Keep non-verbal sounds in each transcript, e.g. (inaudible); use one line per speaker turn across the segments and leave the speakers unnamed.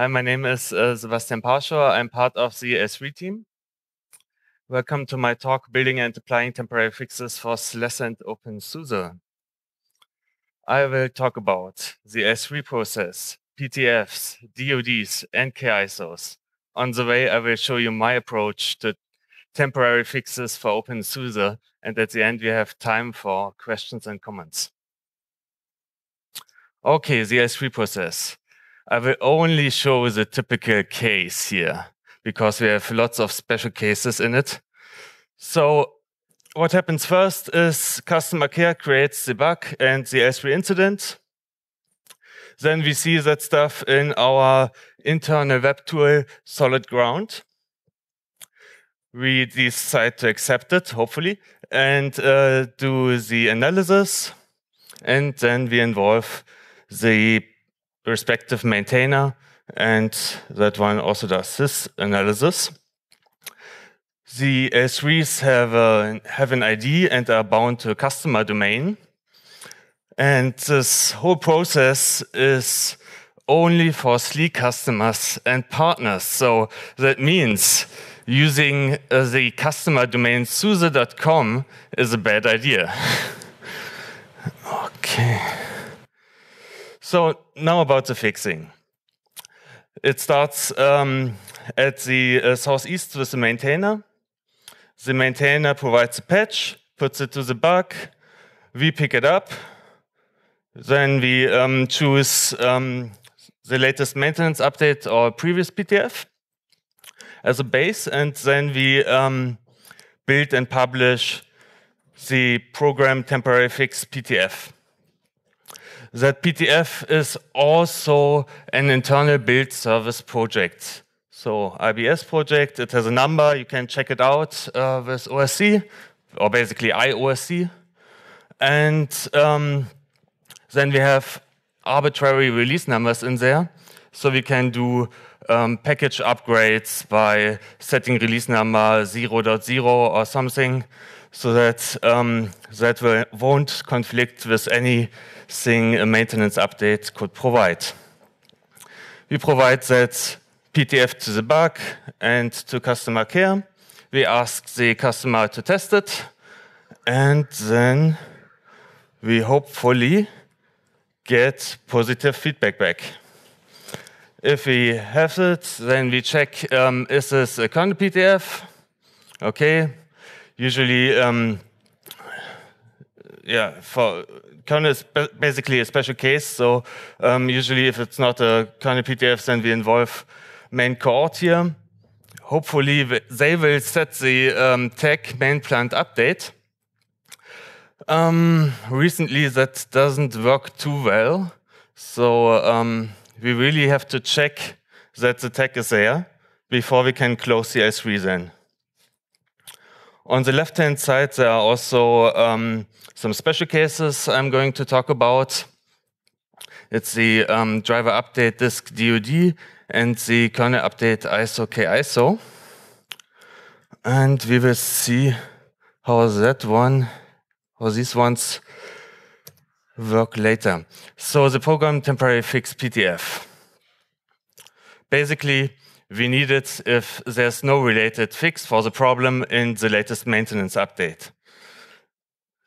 Hi, my name is uh, Sebastian Pauschauer. I'm part of the S3 team. Welcome to my talk, Building and Applying Temporary Fixes for SLES and OpenSUSE. I will talk about the S3 process, PTFs, DODs, and KISOs. On the way, I will show you my approach to temporary fixes for OpenSUSE, and at the end, we have time for questions and comments. Okay, the S3 process. I will only show the typical case here because we have lots of special cases in it. So what happens first is customer care creates the bug and the S3 incident. Then we see that stuff in our internal web tool, Solid Ground. We decide to accept it, hopefully, and uh, do the analysis. And then we involve the respective maintainer and that one also does this analysis. The S3s have, a, have an ID and are bound to a customer domain. And this whole process is only for Sleek customers and partners. So that means using uh, the customer domain SUSE.com is a bad idea. (laughs) okay. So now about the fixing. It starts um, at the uh, southeast with the maintainer. The maintainer provides a patch, puts it to the bug. We pick it up. Then we um, choose um, the latest maintenance update or previous PTF as a base, and then we um, build and publish the program temporary fix PTF that PTF is also an internal build service project. So IBS project, it has a number, you can check it out uh, with OSC, or basically IOSC. And um, then we have arbitrary release numbers in there. So we can do um, package upgrades by setting release number 0.0 or something so that um, that won't conflict with anything a maintenance update could provide. We provide that PTF to the bug and to customer care. We ask the customer to test it, and then we hopefully get positive feedback back. If we have it, then we check um, is this a kernel PTF? Okay, usually, um, yeah, for kernel is basically a special case. So um, usually, if it's not a kernel PDF, then we involve main coort here. Hopefully, they will set the um, main plant update. Um, recently, that doesn't work too well. So um, we really have to check that the tech is there before we can close the S3 then. On the left-hand side, there are also um, some special cases I'm going to talk about. It's the um, driver update disk DOD and the kernel update ISO KISO. And we will see how that one, how these ones work later. So the program temporary fix PTF. Basically, we need it if there's no related fix for the problem in the latest maintenance update.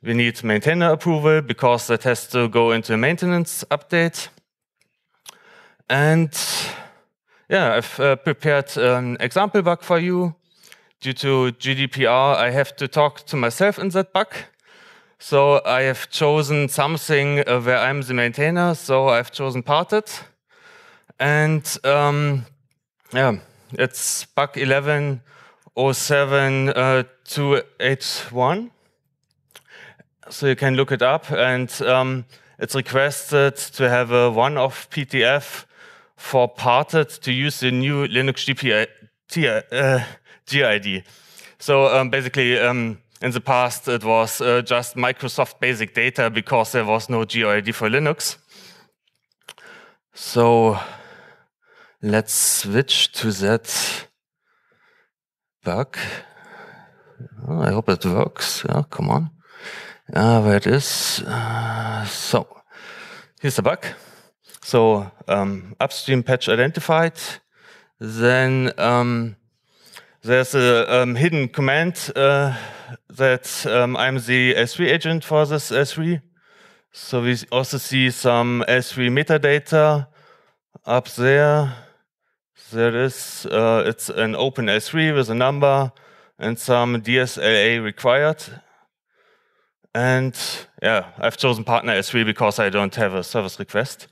We need maintainer approval because that has to go into a maintenance update. And yeah, I've uh, prepared an example bug for you. Due to GDPR, I have to talk to myself in that bug. So I have chosen something uh, where I'm the maintainer, so I've chosen parted. And um, yeah, it's bug 11.07.281. Uh, so you can look it up, and um, it's requested to have a one-off PTF for parted to use the new Linux GPI, uh, GID. So um, basically, um, in the past, it was uh, just Microsoft Basic Data because there was no GID for Linux. So let's switch to that bug. Oh, I hope it works. Oh, come on. Uh, where it is. Uh, so here's the bug. So um, upstream patch identified. Then um, there's a um, hidden command uh, that um, I'm the S3 agent for this S3. So we also see some S3 metadata up there. That is, uh, it's an open S3 with a number and some DSLA required. And yeah, I've chosen partner S3 because I don't have a service request.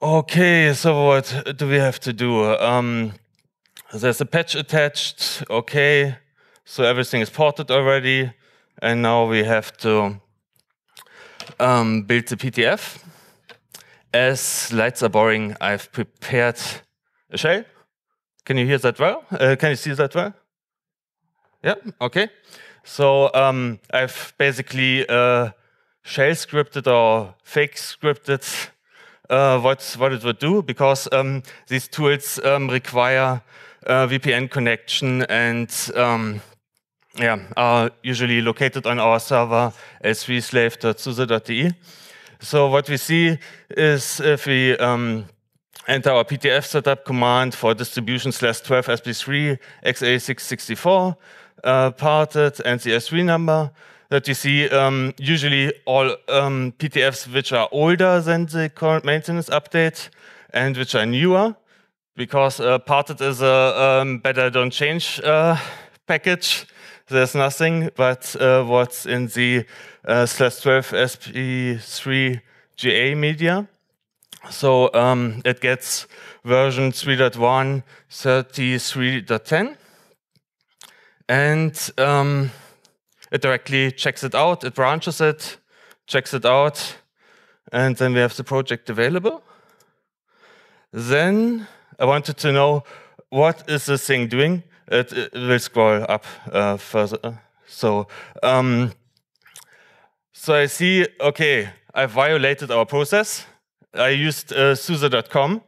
Okay, so what do we have to do? Um, there's a patch attached, okay. So everything is ported already. And now we have to um, build the PTF. As lights are boring, I've prepared shell. Can you hear that well? Uh, can you see that well? Yeah, okay. So um, I've basically uh, shell scripted or fake scripted uh, what, what it would do because um, these tools um, require uh, VPN connection and um, yeah, are usually located on our server as vslave.suse.de. So what we see is if we um, and our PTF setup command for distribution slash 12 SP3 XA664 uh, parted and the S3 number that you see um, usually all um, PTFs which are older than the current maintenance update and which are newer because uh, parted is a um, better don't change uh, package. There's nothing but uh, what's in the uh, slash 12 SP3 GA media. So um, it gets version 3.1, 33.10. And um, it directly checks it out, it branches it, checks it out, and then we have the project available. Then I wanted to know what is this thing doing. It, it will scroll up uh, further. So, um, so I see, okay, I violated our process I used uh, SUSE.com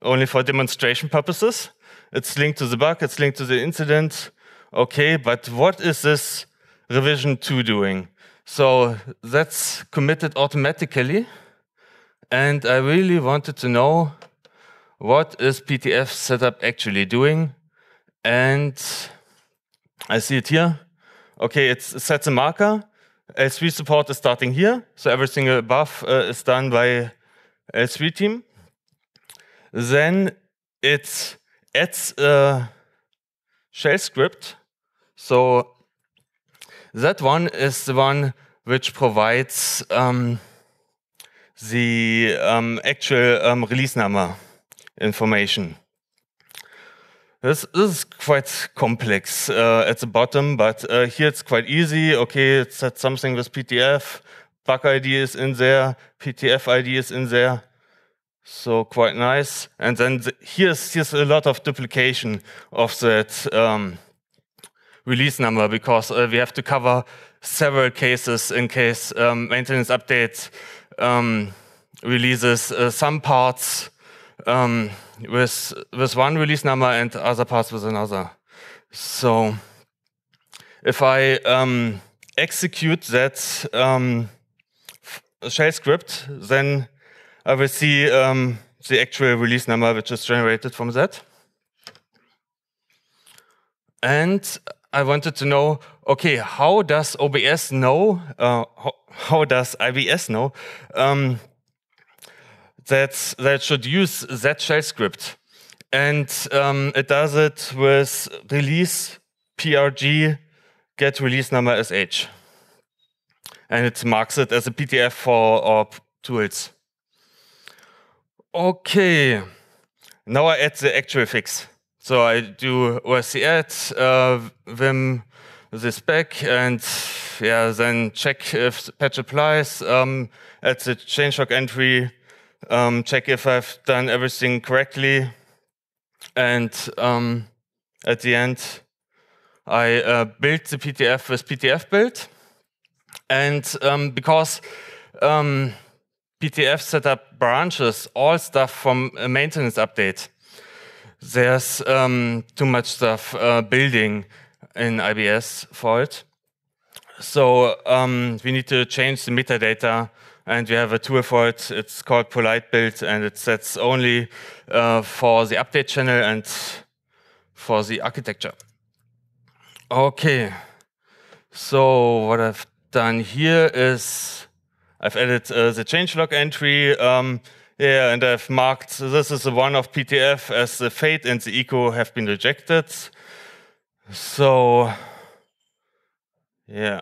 only for demonstration purposes. It's linked to the bug, it's linked to the incident. Okay, but what is this revision 2 doing? So that's committed automatically. And I really wanted to know what is PTF setup actually doing. And I see it here. Okay, it sets a marker. S3 support is starting here. So everything above uh, is done by Äh, s three team, then it adds a shell script. So that one is the one which provides um, the um, actual um, release number information. This, this is quite complex uh, at the bottom, but uh, here it's quite easy. Okay, it something with PTF, Bug ID is in there, PTF ID is in there. So quite nice. And then here's, here's a lot of duplication of that um, release number because uh, we have to cover several cases in case um, maintenance updates um, releases uh, some parts um, with, with one release number and other parts with another. So if I um, execute that um, shell script, then I will see um, the actual release number which is generated from that. And I wanted to know, okay, how does OBS know, uh, how, how, does IBS know um, that, that should use that shell script? And um, it does it with release prg get release number sh and it marks it as a PDF for our uh, tools. Okay, now I add the actual fix. So I do OSC add, uh, vim this back, and yeah, then check if patch applies, um, add the change log entry, um, check if I've done everything correctly, and um, at the end, I uh, build the PTF with PTF build. And um, because um, PTF set up branches, all stuff from a maintenance update. There's um, too much stuff uh, building in IBS for it. So um, we need to change the metadata and we have a tool for it. It's called Polite Build, and it sets only uh, for the update channel and for the architecture. Okay, so what I've then here is, I've added uh, the changelog entry. Um, yeah, and I've marked this is the one of PTF as the fate and the echo have been rejected. So, yeah.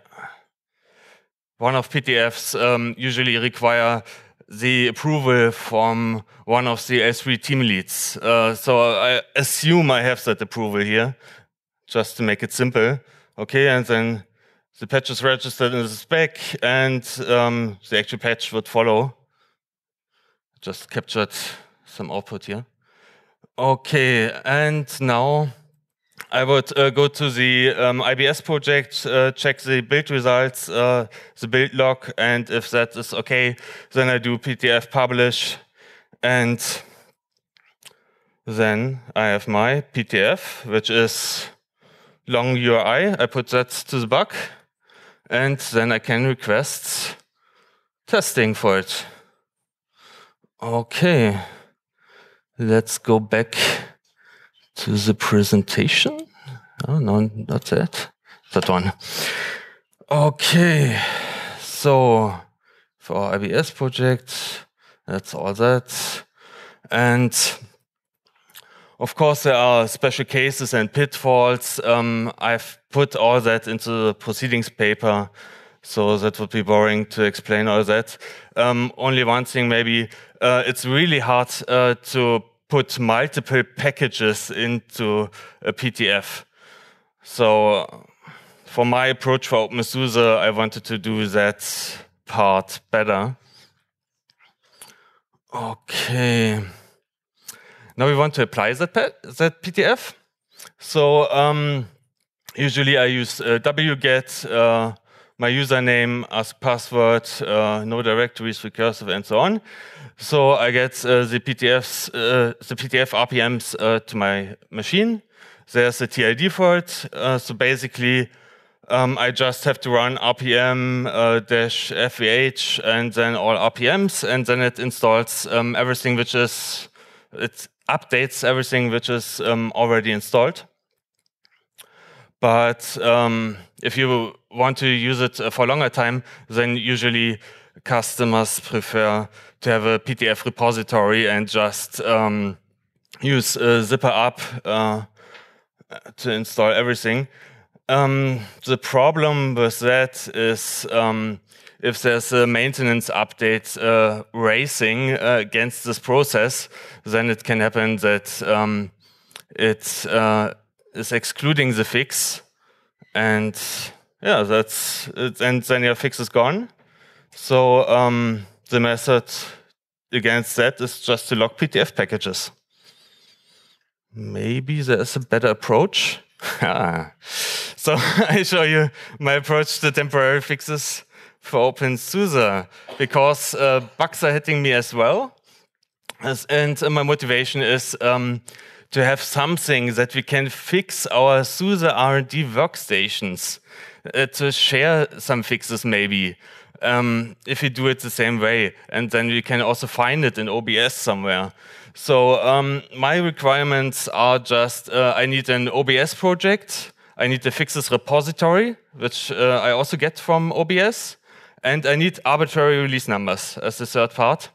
One of PTFs um, usually require the approval from one of the S3 team leads. Uh, so I assume I have that approval here, just to make it simple. Okay, and then the patch is registered in the spec, and um, the actual patch would follow. Just captured some output here. Okay, and now I would uh, go to the um, IBS project, uh, check the build results, uh, the build log, and if that is okay, then I do ptf publish, and then I have my ptf, which is long URI. I put that to the bug and then I can request testing for it. Okay, let's go back to the presentation. Oh, no, not that. That one. Okay, so for our IBS project, that's all that. And of course, there are special cases and pitfalls. Um, I've put all that into the proceedings paper, so that would be boring to explain all that. Um, only one thing, maybe uh, it's really hard uh, to put multiple packages into a PTF. So, for my approach for OpenSUSE, I wanted to do that part better. Okay. Now we want to apply that, that PTF. So um, usually I use uh, wget, uh, my username, ask password, uh, no directories, recursive, and so on. So I get uh, the PTFs, uh, the PTF RPMs uh, to my machine. There's a TID for it. so basically, um, I just have to run RPM uh, dash FVH and then all RPMs, and then it installs um, everything which is it updates everything which is um, already installed. But um, if you want to use it uh, for a longer time, then usually customers prefer to have a PTF repository and just um, use zipper up uh, to install everything. Um, the problem with that is um, if there's a maintenance update uh, racing uh, against this process, then it can happen that um, it uh, is excluding the fix, and yeah, that's it, and then your fix is gone. So um, the method against that is just to log PTF packages. Maybe there's a better approach. (laughs) so (laughs) I show you my approach to temporary fixes for OpenSUSE because uh, bugs are hitting me as well. As, and uh, my motivation is um, to have something that we can fix our SUSE R&D workstations, uh, to share some fixes maybe, um, if we do it the same way. And then we can also find it in OBS somewhere. So um, my requirements are just, uh, I need an OBS project, I need the fixes repository, which uh, I also get from OBS. And I need arbitrary release numbers as the third part.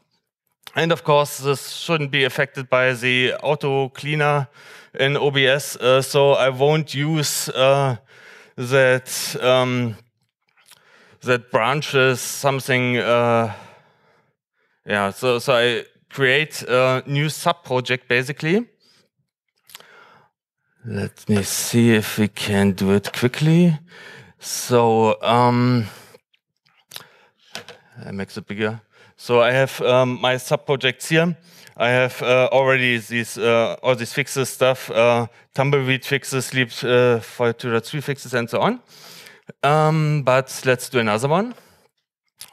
And of course, this shouldn't be affected by the auto cleaner in OBS, uh, so I won't use uh, that um, that branches something. Uh, yeah, so so I create a new sub project basically. Let me see if we can do it quickly. So. Um, I makes it bigger. So I have um, my sub-projects here. I have uh, already these uh, all these fixes stuff, uh, tumbleweed fixes, leap uh, 5.2.3 fixes, and so on. Um, but let's do another one.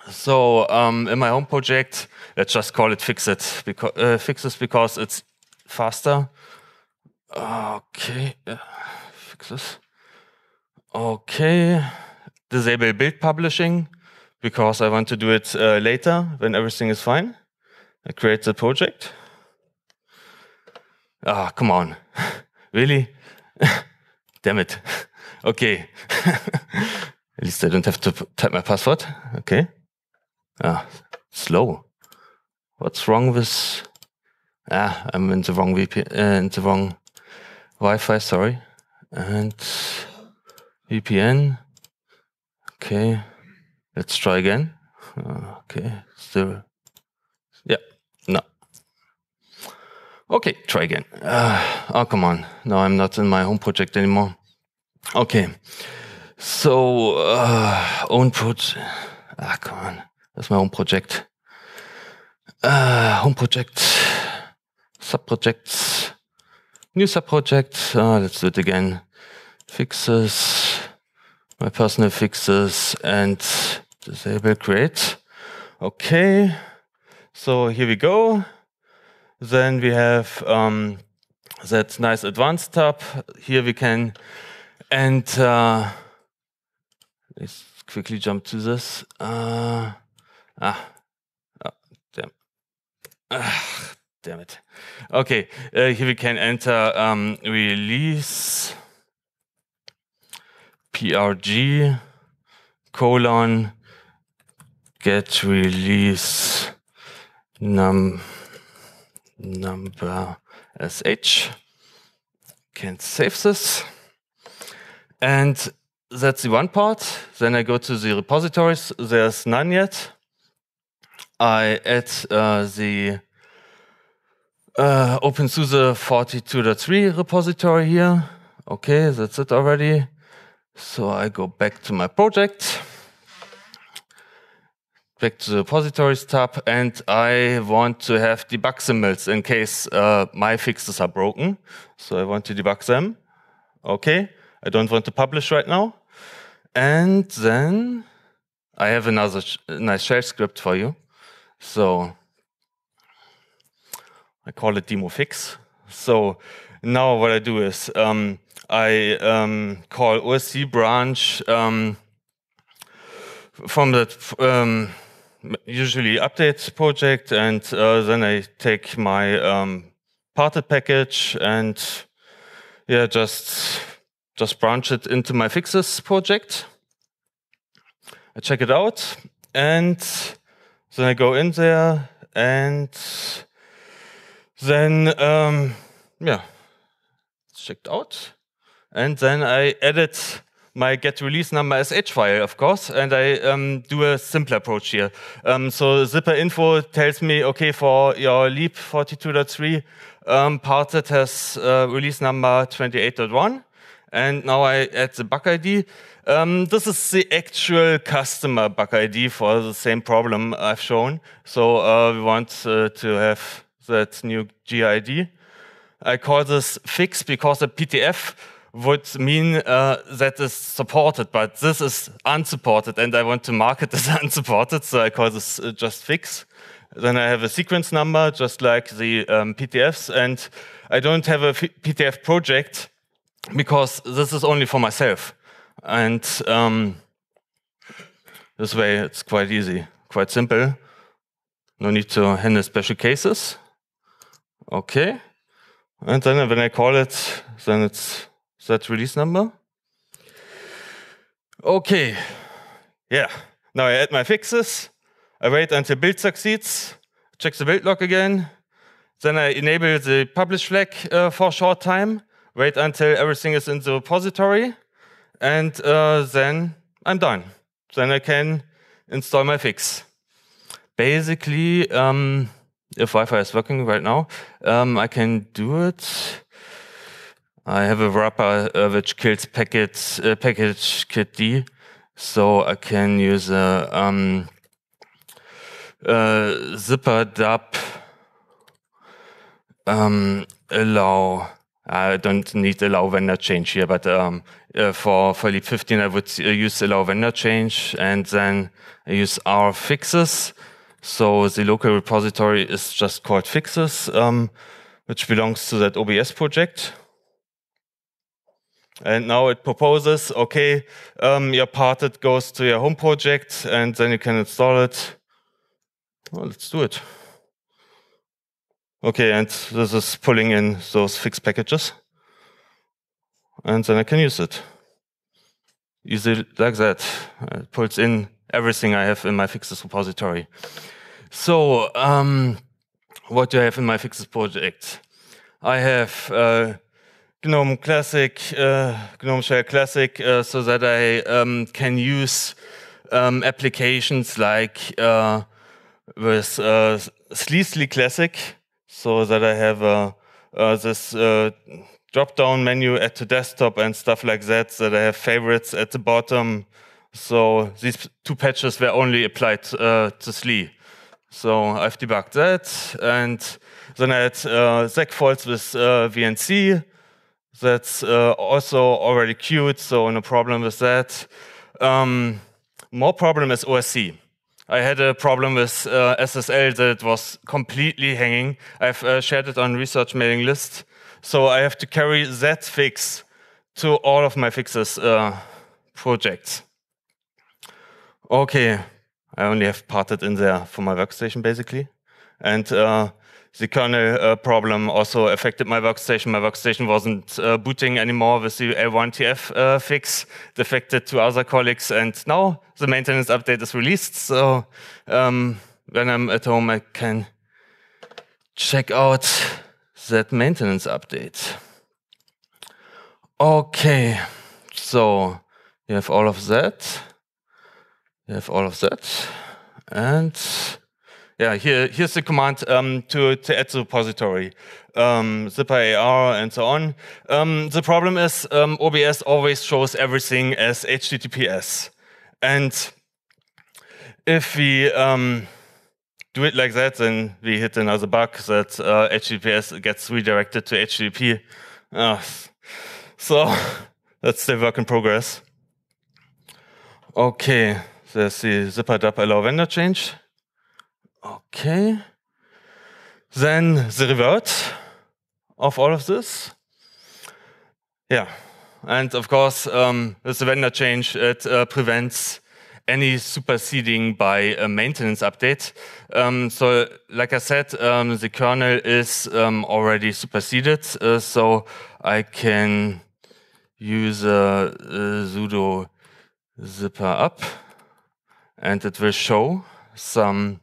So um, in my home project, let's just call it fix it because uh, fixes because it's faster. Okay, uh, fixes. Okay, disable build publishing because I want to do it uh, later when everything is fine. I create the project. Ah, come on. (laughs) really? (laughs) Damn it. (laughs) okay. At least I don't have to type my password. Okay. Ah, slow. What's wrong with... Ah, I'm in the wrong VPN, uh, in the wrong Wi-Fi, sorry. And VPN. Okay. Let's try again. Uh, okay, still, yeah, no. Okay, try again. Uh, oh, come on. No, I'm not in my home project anymore. Okay, so uh, own project. Ah, come on. That's my home project. Uh, home project, subprojects, new subproject. Uh, ah, let's do it again. Fixes, my personal fixes, and disable create. Okay, so here we go. Then we have um, that nice advanced tab. Here we can, and uh, let's quickly jump to this. Uh, ah, oh, damn. Ah, damn it. Okay, uh, here we can enter um, release prg colon get release num number sh can save this and that's the one part then i go to the repositories there's none yet i add uh, the uh, OpenSUSE 42.3 repository here. Okay, that's it already. So I go back to my project back to the repositories tab and I want to have debug symbols in case uh, my fixes are broken. So I want to debug them. Okay, I don't want to publish right now. And then I have another sh nice shell script for you. So I call it demo fix. So now what I do is um, I um, call OSC branch um, from that usually update project, and uh, then I take my um, parted package and yeah, just just branch it into my fixes project. I check it out, and then I go in there, and then um, yeah, it's checked out, and then I edit my get release number as H file, of course, and I um, do a simple approach here. Um, so zipper info tells me, okay, for your leap 42.3 um, part that has uh, release number 28.1, and now I add the bug ID. Um, this is the actual customer bug ID for the same problem I've shown. So uh, we want uh, to have that new GID. I call this fix because the PTF would mean uh, that is supported, but this is unsupported and I want to market this (laughs) unsupported, so I call this uh, just fix. Then I have a sequence number, just like the um, PTFs, and I don't have a PTF project because this is only for myself. And um, this way it's quite easy, quite simple. No need to handle special cases. Okay. And then when I call it, then it's so that's release number. Okay. Yeah. Now I add my fixes. I wait until build succeeds. Check the build log again. Then I enable the publish flag uh, for a short time. Wait until everything is in the repository. And uh, then I'm done. Then I can install my fix. Basically, um, if Wi-Fi is working right now, um, I can do it I have a wrapper uh, which kills packets, uh, package kit D, so I can use a um, zipper dub um, allow. I don't need allow vendor change here, but um, uh, for for leap 15 I would uh, use allow vendor change and then I use r fixes. So the local repository is just called fixes, um, which belongs to that OBS project. And now it proposes, okay, um, your parted goes to your home project and then you can install it. Well, let's do it. Okay, and this is pulling in those fixed packages. And then I can use it. Easy like that. It pulls in everything I have in my fixes repository. So, um, what do I have in my fixes project? I have uh, GNOME Classic, uh, GNOME Shell Classic, uh, so that I um, can use um, applications like uh, with uh, Sleasley Classic, so that I have uh, uh, this uh, drop-down menu at the desktop and stuff like that, that I have favorites at the bottom. So these two patches were only applied to Slee. So I've debugged that, and then I had uh, Zach faults with VNC, that's uh, also already queued, so no problem with that. Um, more problem is OSC. I had a problem with uh, SSL that it was completely hanging. I've uh, shared it on research mailing list. So I have to carry that fix to all of my fixes uh, projects. Okay, I only have parted in there for my workstation basically. And uh, the kernel uh, äh, problem also affected my workstation. My workstation wasn't uh, booting anymore with the L1TF uh, äh, fix. Defected to other colleagues, and now the maintenance update is released. So um, when I'm at home, I can check out that maintenance update. Okay, so you have all of that. You have all of that, and yeah, here, here's the command um, to, to add the repository, um, zipper AR and so on. Um, the problem is um, OBS always shows everything as HTTPS. And if we um, do it like that, then we hit another bug that uh, HTTPS gets redirected to HTTP. Uh, ah, so (laughs) that's still work in progress. Okay, there's the zipper dub allow vendor change. Okay. Then the reverse of all of this. Yeah. And of course, um, with the vendor change, it uh, prevents any superseding by a maintenance update. Um, so, like I said, um, the kernel is um, already superseded. Uh, so I can use uh, uh, sudo zipper up and it will show some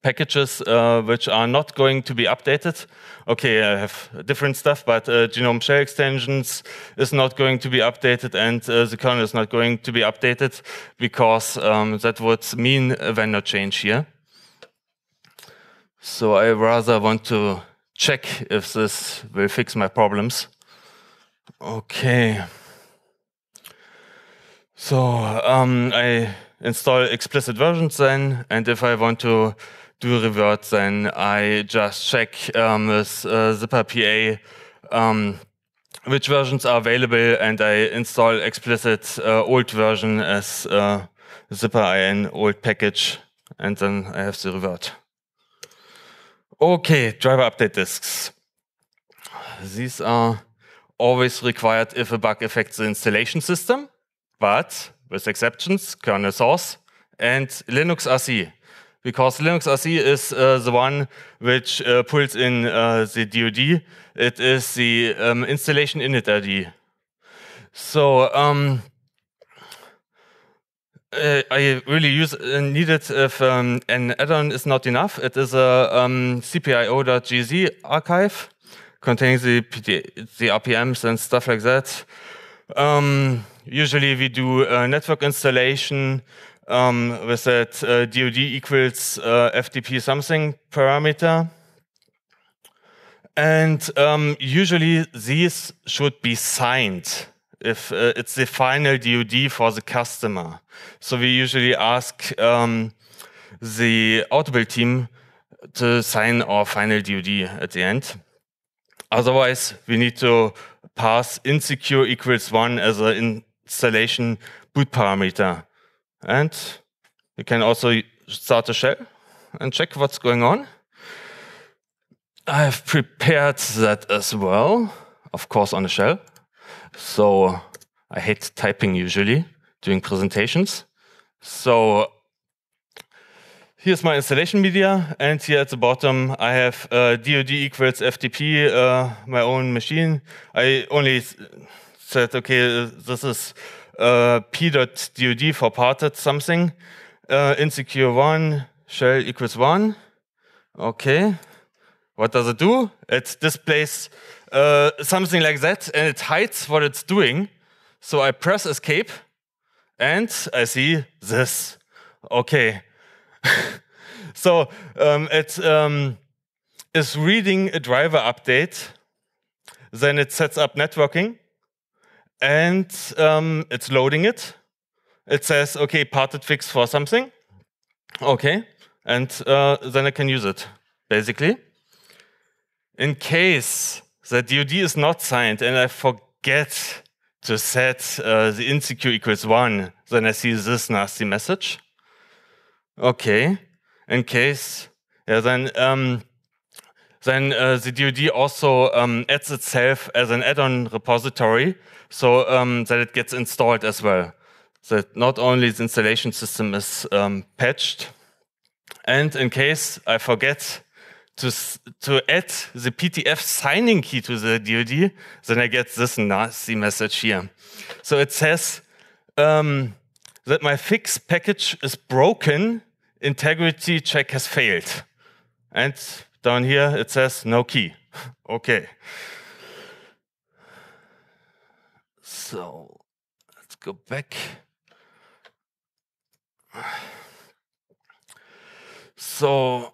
packages uh, which are not going to be updated. Okay, I have different stuff, but uh, genome shell extensions is not going to be updated and uh, the kernel is not going to be updated because um, that would mean a vendor change here. So I rather want to check if this will fix my problems. Okay. So um, I install explicit versions then, and if I want to do revert then I just check um, with uh, zipper PA um, which versions are available and I install explicit uh, old version as uh, zipper old package and then I have the revert. Okay, driver update disks. These are always required if a bug affects the installation system, but with exceptions, kernel source and Linux RC because Linux RC is uh, the one which uh, pulls in uh, the DoD. It is the um, installation init ID. So um, uh, I really use uh, need it if um, an add-on is not enough. It is a um, CPIO.gz archive containing the, PT the RPMs and stuff like that. Um, usually we do uh, network installation, um, with that uh, DOD equals uh, FTP something parameter. And um, usually these should be signed if uh, it's the final DOD for the customer. So we usually ask um, the Audible team to sign our final DOD at the end. Otherwise, we need to pass insecure equals one as an installation boot parameter and you can also start a shell and check what's going on. I've prepared that as well, of course, on a shell. So I hate typing usually during presentations. So here's my installation media. And here at the bottom, I have uh, DOD equals FTP, uh, my own machine. I only said, okay, this is uh, p.dod for parted something. Uh, insecure one shell equals one. Okay. What does it do? It displays uh, something like that and it hides what it's doing. So I press escape and I see this. Okay. (laughs) so um, it um, is reading a driver update, then it sets up networking and um, it's loading it. It says, okay, parted fix for something. Okay, and uh, then I can use it, basically. In case the DOD is not signed and I forget to set uh, the insecure equals one, then I see this nasty message. Okay, in case, yeah, then um, then uh, the DoD also um, adds itself as an add-on repository so um, that it gets installed as well. That not only the installation system is um, patched, and in case I forget to to add the PTF signing key to the DoD, then I get this nasty message here. So it says um, that my fix package is broken, integrity check has failed, and down here, it says no key. (laughs) okay. So let's go back. So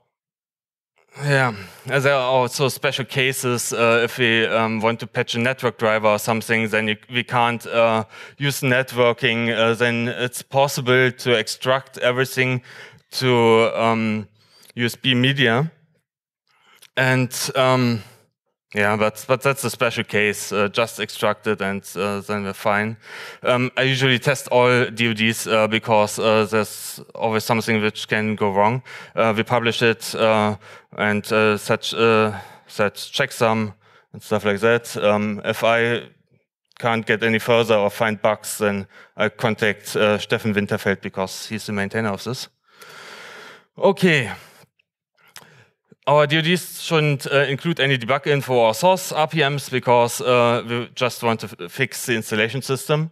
yeah, as there are also special cases uh, if we um, want to patch a network driver or something, then you, we can't uh, use networking. Uh, then it's possible to extract everything to um, USB media and um, yeah, but but that's a special case. Uh, just extract it, and uh, then we're fine. Um, I usually test all DoDs uh, because uh, there's always something which can go wrong. Uh, we publish it uh, and such such checksum and stuff like that. Um, if I can't get any further or find bugs, then I contact Stefan Winterfeld because he's the maintainer of this. Okay. Our DODs shouldn't uh, include any debug info or source RPMs because uh, we just want to fix the installation system.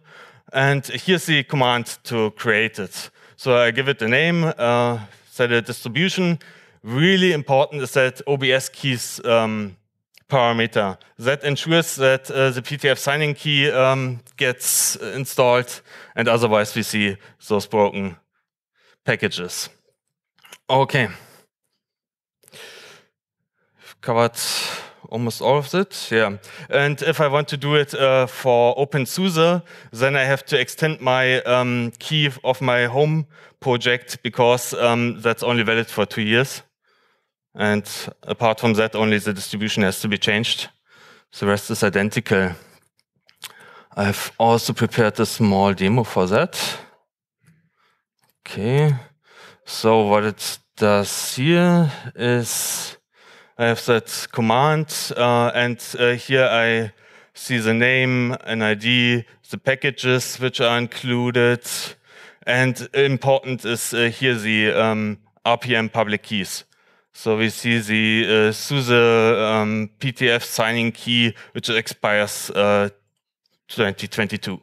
And here's the command to create it. So I give it a name, uh, set a distribution. Really important is that OBS keys um, parameter. That ensures that uh, the PTF signing key um, gets installed, and otherwise we see those broken packages. Okay covered almost all of it, yeah. And if I want to do it uh, for OpenSUSE, then I have to extend my um, key of my home project because um, that's only valid for two years. And apart from that, only the distribution has to be changed. The rest is identical. I've also prepared a small demo for that. Okay, so what it does here is I have that command, uh, and uh, here I see the name, an ID, the packages which are included, and important is uh, here the um, RPM public keys. So we see the uh, SUSE um, PTF signing key, which expires uh, 2022.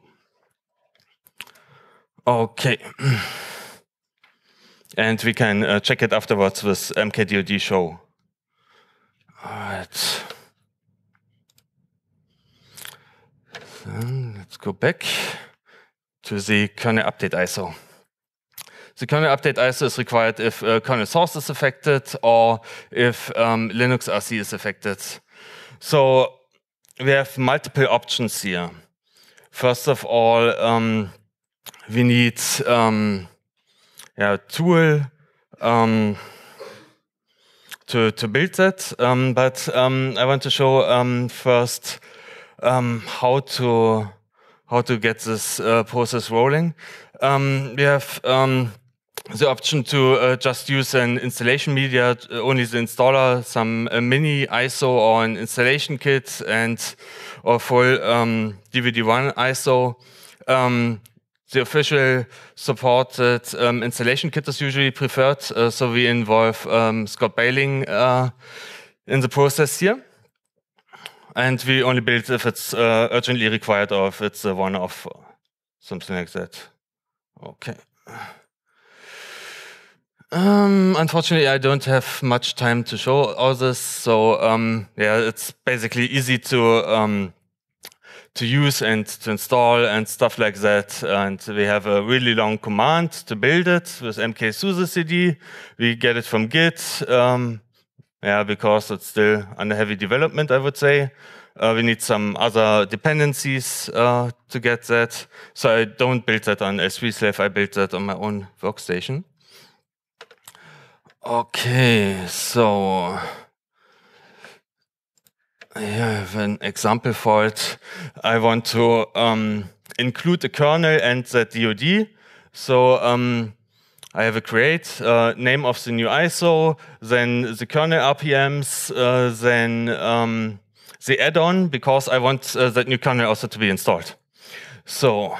Okay. (clears throat) and we can uh, check it afterwards with MKDOD show. Alright. Then let's go back to the kernel update ISO. The kernel update ISO is required if uh, kernel source is affected or if um, Linux RC is affected. So we have multiple options here. First of all, um, we need um, yeah, tool, um, to, to build that. Um, but um, I want to show um, first um, how to how to get this uh, process rolling. Um, we have the option to uh, just use an installation media, uh, only the installer, some uh, mini ISO or an installation kit, and or full DVD one ISO. Um, the official supported um, installation kit is usually preferred. Uh, so we involve um, Scott Bailing uh, in the process here. And we only build if it's uh, urgently required or if it's a one off, something like that. Okay. Um, unfortunately, I don't have much time to show all this. So, um, yeah, it's basically easy to um, to use and to install and stuff like that. And we have a really long command to build it with mkSUSE CD. We get it from Git, um, yeah, because it's still under heavy development, I would say. Uh, we need some other dependencies uh, to get that. So I don't build that on S3 slave, I built that on my own workstation. Okay, so I have an example for it. I want to um, include the kernel and the DOD. So um, I have a create uh, name of the new ISO, then the kernel RPMs, uh, then um, the add-on because I want uh, that new kernel also to be installed. So,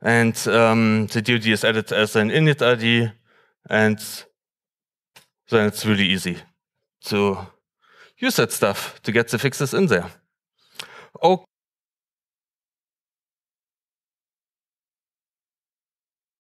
and um, the DOD is added as an init ID, and then it's really easy to use that stuff to get the fixes in there.